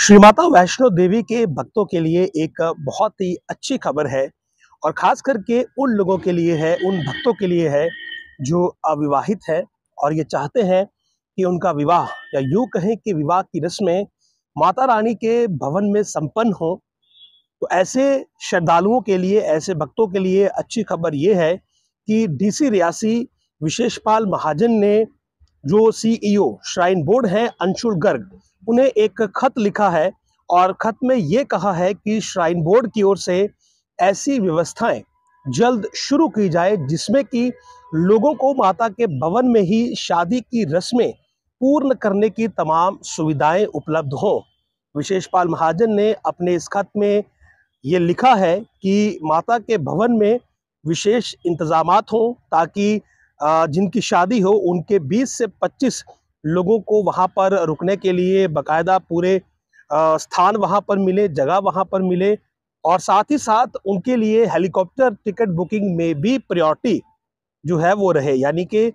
श्री माता वैष्णो देवी के भक्तों के लिए एक बहुत ही अच्छी खबर है और ख़ास करके उन लोगों के लिए है उन भक्तों के लिए है जो अविवाहित है और ये चाहते हैं कि उनका विवाह या यूँ कहें कि विवाह की रस्में माता रानी के भवन में संपन्न हो तो ऐसे श्रद्धालुओं के लिए ऐसे भक्तों के लिए अच्छी खबर ये है कि डीसी रियासी विशेषपाल महाजन ने जो सीईओ e श्राइन बोर्ड हैं अंशुल गर्ग उन्हें एक खत लिखा है और खत में ये कहा है कि श्राइन बोर्ड की ओर से ऐसी व्यवस्थाएं जल्द शुरू की जाए जिसमें कि लोगों को माता के भवन में ही शादी की रस्में पूर्ण करने की तमाम सुविधाएं उपलब्ध हों विशेषपाल महाजन ने अपने इस खत में ये लिखा है कि माता के भवन में विशेष इंतजाम हों ताकि जिनकी शादी हो उनके 20 से 25 लोगों को वहाँ पर रुकने के लिए बकायदा पूरे स्थान वहाँ पर मिले जगह वहाँ पर मिले और साथ ही साथ उनके लिए हेलीकॉप्टर टिकट बुकिंग में भी प्रायोरिटी जो है वो रहे यानी कि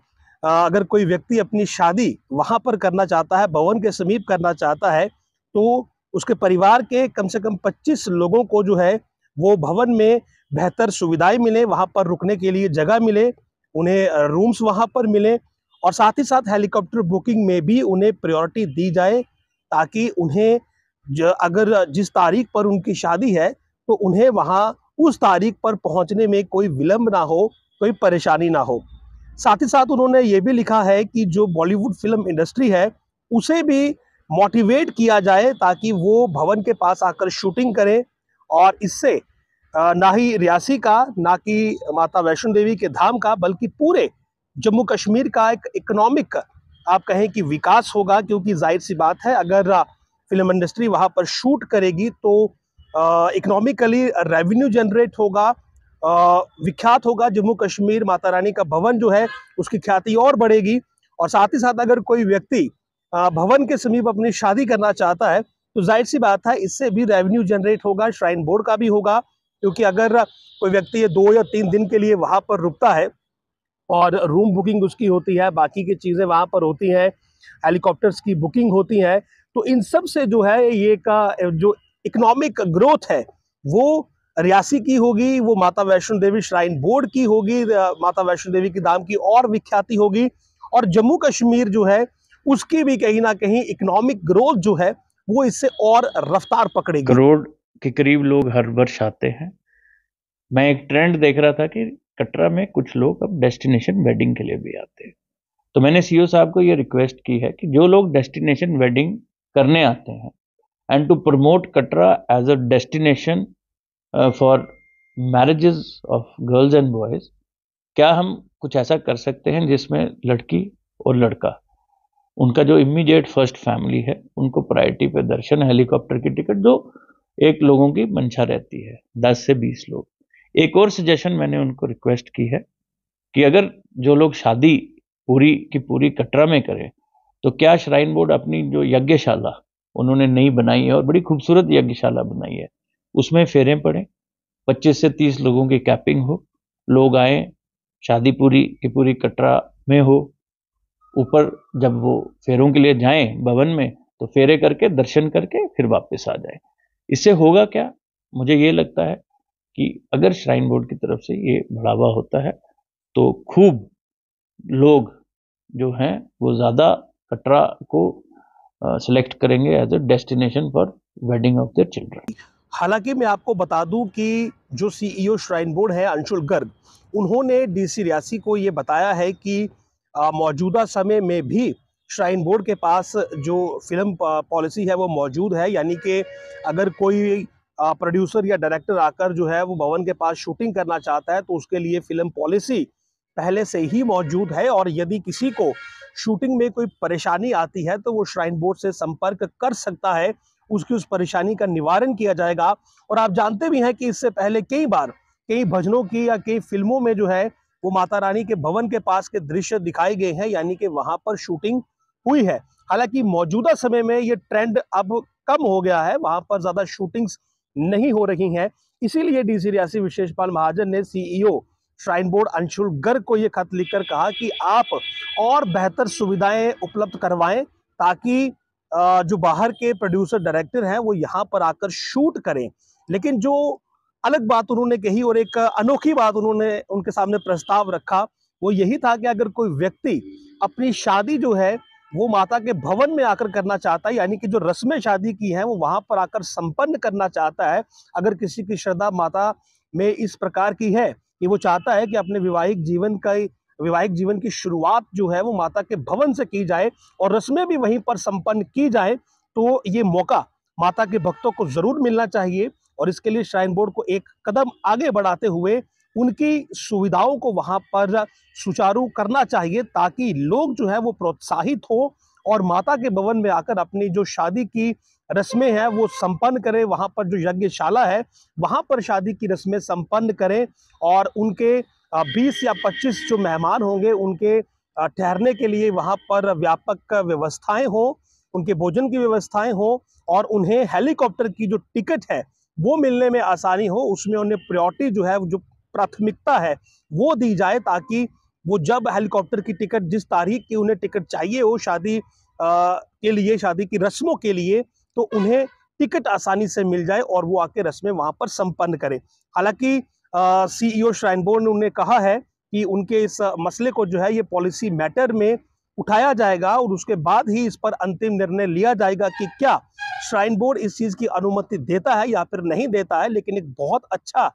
अगर कोई व्यक्ति अपनी शादी वहाँ पर करना चाहता है भवन के समीप करना चाहता है तो उसके परिवार के कम से कम 25 लोगों को जो है वो भवन में बेहतर सुविधाएं मिले वहाँ पर रुकने के लिए जगह मिले उन्हें रूम्स वहाँ पर मिलें और साथ ही साथ हेलीकॉप्टर बुकिंग में भी उन्हें प्रायोरिटी दी जाए ताकि उन्हें जो अगर जिस तारीख पर उनकी शादी है तो उन्हें वहाँ उस तारीख पर पहुँचने में कोई विलम्ब ना हो कोई परेशानी ना हो साथ ही साथ उन्होंने ये भी लिखा है कि जो बॉलीवुड फिल्म इंडस्ट्री है उसे भी मोटिवेट किया जाए ताकि वो भवन के पास आकर शूटिंग करें और इससे ना ही रियासी का ना कि माता वैष्णो देवी के धाम का बल्कि पूरे जम्मू कश्मीर का एक इकोनॉमिक आप कहें कि विकास होगा क्योंकि जाहिर सी बात है अगर फिल्म इंडस्ट्री वहाँ पर शूट करेगी तो इकोनॉमिकली रेवेन्यू जनरेट होगा विख्यात होगा जम्मू कश्मीर माता रानी का भवन जो है उसकी ख्याति और बढ़ेगी और साथ ही साथ अगर कोई व्यक्ति भवन के समीप अपनी शादी करना चाहता है तो जाहिर सी बात है इससे भी रेवेन्यू जनरेट होगा श्राइन बोर्ड का भी होगा क्योंकि अगर कोई व्यक्ति ये दो या तीन दिन के लिए वहाँ पर रुकता है और रूम बुकिंग उसकी होती है बाकी की चीज़ें वहाँ पर होती हैं हेलीकॉप्टर्स की बुकिंग होती हैं तो इन सब से जो है ये का जो इकोनॉमिक ग्रोथ है वो रियासी की होगी वो माता वैष्णो देवी श्राइन बोर्ड की होगी माता वैष्णो देवी के दाम की और विख्याति होगी और जम्मू कश्मीर जो है उसकी भी कहीं ना कहीं इकोनॉमिक ग्रोथ जो है वो इससे और रफ्तार पकड़ेगी रोड के करीब लोग हर वर्ष आते हैं मैं एक ट्रेंड देख रहा था कि कटरा में कुछ लोग अब डेस्टिनेशन वेडिंग के लिए भी आते हैं तो मैंने सीईओ e साहब को ये रिक्वेस्ट की है कि जो लोग डेस्टिनेशन वेडिंग करने आते हैं and to promote Katra as a destination for marriages of girls and boys क्या हम कुछ ऐसा कर सकते हैं जिसमें लड़की और लड़का उनका जो इमीडिएट फर्स्ट फैमिली है उनको प्रायोरिटी पे दर्शन हेलीकॉप्टर की टिकट जो एक लोगों की मंशा रहती है दस से बीस लोग एक और सजेशन मैंने उनको रिक्वेस्ट की है कि अगर जो लोग शादी पूरी की पूरी कटरा में करें तो क्या श्राइन बोर्ड अपनी जो यज्ञशाला उन्होंने नई बनाई है और बड़ी खूबसूरत यज्ञशाला बनाई है उसमें फेरे पड़े 25 से 30 लोगों की कैपिंग हो लोग आए शादी पूरी की पूरी कटरा में हो ऊपर जब वो फेरों के लिए जाएं भवन में तो फेरे करके दर्शन करके फिर वापस आ जाएं इससे होगा क्या मुझे ये लगता है कि अगर श्राइन बोर्ड की तरफ से ये बढ़ावा होता है तो खूब लोग जो हैं वो ज़्यादा कटरा को सिलेक्ट करेंगे as a destination for wedding of their children हालांकि मैं आपको बता दूं कि जो सीईओ e श्राइन बोर्ड है अंशुल गर्ग उन्होंने डीसी रियासी को ये बताया है कि मौजूदा समय में भी श्राइन बोर्ड के पास जो फिल्म पॉलिसी है वो मौजूद है यानी कि अगर कोई प्रोड्यूसर या डायरेक्टर आकर जो है वो भवन के पास शूटिंग करना चाहता है तो उसके लिए फिल्म पॉलिसी पहले से ही मौजूद है और यदि किसी को शूटिंग में कोई परेशानी आती है तो वो श्राइन बोर्ड से संपर्क कर सकता है उसकी उस परेशानी का निवारण किया जाएगा और आप जानते भी हैं कि इससे पहले कई बार कई भजनों की या कई फिल्मों में जो है वो माता रानी के भवन के पास के दृश्य दिखाए गए हैं यानी कि वहाँ पर शूटिंग हुई है हालांकि मौजूदा समय में ये ट्रेंड अब कम हो गया है वहां पर ज्यादा शूटिंग्स नहीं हो रही हैं इसीलिए डीसी रियासी विशेषपाल महाजन ने CEO shrine board Anshul Garg को ये खत लिखकर कहा कि आप और बेहतर सुविधाएं उपलब्ध करवाएं ताकि जो बाहर के प्रोड्यूसर डायरेक्टर हैं वो यहाँ पर आकर शूट करें लेकिन जो अलग बात उन्होंने कही और एक अनोखी बात उन्होंने उनके सामने प्रस्ताव रखा वो यही था कि अगर कोई व्यक्ति अपनी शादी जो है वो माता के भवन में आकर करना चाहता है यानी कि जो रस्में शादी की हैं वो वहाँ पर आकर संपन्न करना चाहता है अगर किसी की श्रद्धा माता में इस प्रकार की है कि वो चाहता है कि अपने विवाहिक जीवन का वैवाहिक जीवन की शुरुआत जो है वो माता के भवन से की जाए और रस्में भी वहीं पर संपन्न की जाए तो ये मौका माता के भक्तों को ज़रूर मिलना चाहिए और इसके लिए श्राइन बोर्ड को एक कदम आगे बढ़ाते हुए उनकी सुविधाओं को वहाँ पर सुचारू करना चाहिए ताकि लोग जो है वो प्रोत्साहित हो और माता के भवन में आकर अपनी जो शादी की रस्में हैं वो संपन्न करें वहाँ पर जो यज्ञशाला है वहाँ पर शादी की रस्में संपन्न करें और उनके 20 या 25 जो मेहमान होंगे उनके ठहरने के लिए वहाँ पर व्यापक व्यवस्थाएं हों उनके भोजन की व्यवस्थाएं हों और उन्हें हेलीकॉप्टर की जो टिकट है वो मिलने में आसानी हो उसमें उन्हें प्रायोरिटी जो है जो प्राथमिकता है वो दी जाए ताकि वो जब हेलीकॉप्टर की टिकट जिस तारीख की उन्हें टिकट चाहिए हो शादी के लिए शादी की रस्मों के लिए तो उन्हें टिकट आसानी से मिल जाए और वो आके रस्में वहाँ पर संपन्न करें हालांकि सीईओ e श्राइन बोर्ड ने उन्हें कहा है कि उनके इस मसले को जो है ये पॉलिसी मैटर में उठाया जाएगा और उसके बाद ही इस पर अंतिम निर्णय लिया जाएगा कि क्या श्राइन बोर्ड इस चीज़ की अनुमति देता है या फिर नहीं देता है लेकिन एक बहुत अच्छा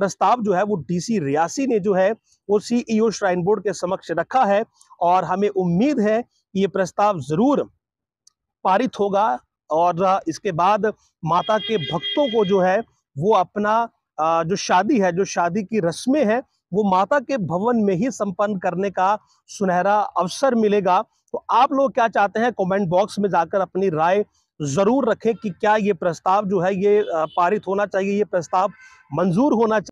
प्रस्ताव जो है वो डीसी रियासी ने जो है वो सीईओ श्राइन बोर्ड के समक्ष रखा है और हमें उम्मीद है ये प्रस्ताव ज़रूर पारित होगा और इसके बाद माता के भक्तों को जो है वो अपना जो शादी है जो शादी की रस्में हैं वो माता के भवन में ही संपन्न करने का सुनहरा अवसर मिलेगा तो आप लोग क्या चाहते हैं कमेंट बॉक्स में जाकर अपनी राय ज़रूर रखें कि क्या ये प्रस्ताव जो है ये पारित होना चाहिए ये प्रस्ताव मंजूर होना चाहिए